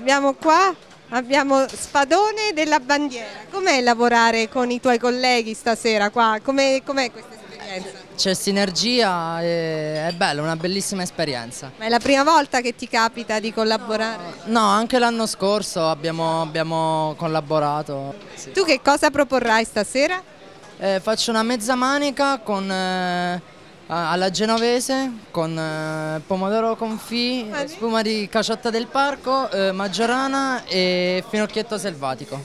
Abbiamo qua abbiamo Spadone della Bandiera. Com'è lavorare con i tuoi colleghi stasera qua? Com'è, com questa esperienza? C'è sinergia, è bella, una bellissima esperienza. Ma è la prima volta che ti capita di collaborare? No, anche l'anno scorso abbiamo, abbiamo collaborato. Tu che cosa proporrai stasera? Eh, faccio una mezza manica con... Eh, alla genovese con eh, pomodoro confì, ah, spuma di caciotta del parco, eh, maggiorana e finocchietto selvatico.